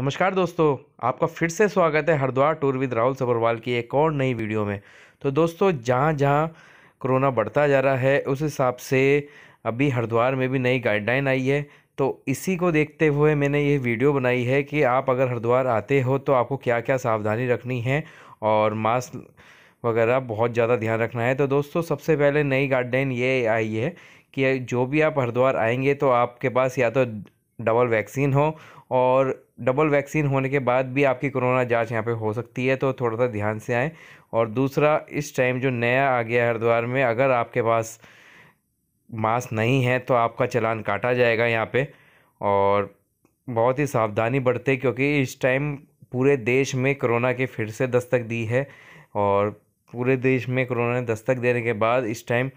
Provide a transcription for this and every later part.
नमस्कार दोस्तों आपका फिर से स्वागत है हरिद्वार टूर विद राहुल सबरवाल की एक और नई वीडियो में तो दोस्तों जहाँ जहाँ कोरोना बढ़ता जा रहा है उस हिसाब से अभी हरिद्वार में भी नई गाइडलाइन आई है तो इसी को देखते हुए मैंने ये वीडियो बनाई है कि आप अगर हरिद्वार आते हो तो आपको क्या क्या सावधानी रखनी है और मास्क वगैरह बहुत ज़्यादा ध्यान रखना है तो दोस्तों सबसे पहले नई गाइडलाइन ये आई है कि जो भी आप हरिद्वार आएंगे तो आपके पास या तो डबल वैक्सीन हो और डबल वैक्सीन होने के बाद भी आपकी कोरोना जांच यहाँ पे हो सकती है तो थोड़ा सा ध्यान से आएँ और दूसरा इस टाइम जो नया आ गया हरिद्वार में अगर आपके पास मास्क नहीं है तो आपका चलान काटा जाएगा यहाँ पे और बहुत ही सावधानी बरते क्योंकि इस टाइम पूरे देश में कोरोना के फिर से दस्तक दी है और पूरे देश में कोरोना ने दस्तक देने के बाद इस टाइम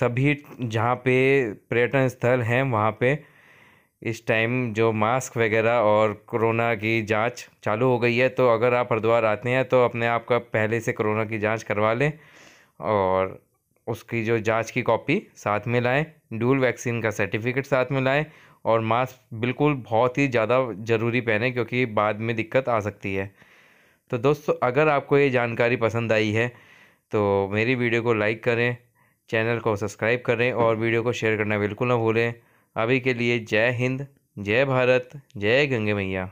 सभी जहाँ पे पर्यटन स्थल हैं वहाँ पे इस टाइम जो मास्क वगैरह और कोरोना की जांच चालू हो गई है तो अगर आप हरिद्वार आते हैं तो अपने आप का पहले से कोरोना की जांच करवा लें और उसकी जो जांच की कॉपी साथ में लाएं डूल वैक्सीन का सर्टिफिकेट साथ में लाएं और मास्क बिल्कुल बहुत ही ज़्यादा ज़रूरी पहने क्योंकि बाद में दिक्कत आ सकती है तो दोस्तों अगर आपको ये जानकारी पसंद आई है तो मेरी वीडियो को लाइक करें चैनल को सब्सक्राइब करें और वीडियो को शेयर करना बिल्कुल ना भूलें अभी के लिए जय हिंद जय भारत जय गंगे मैया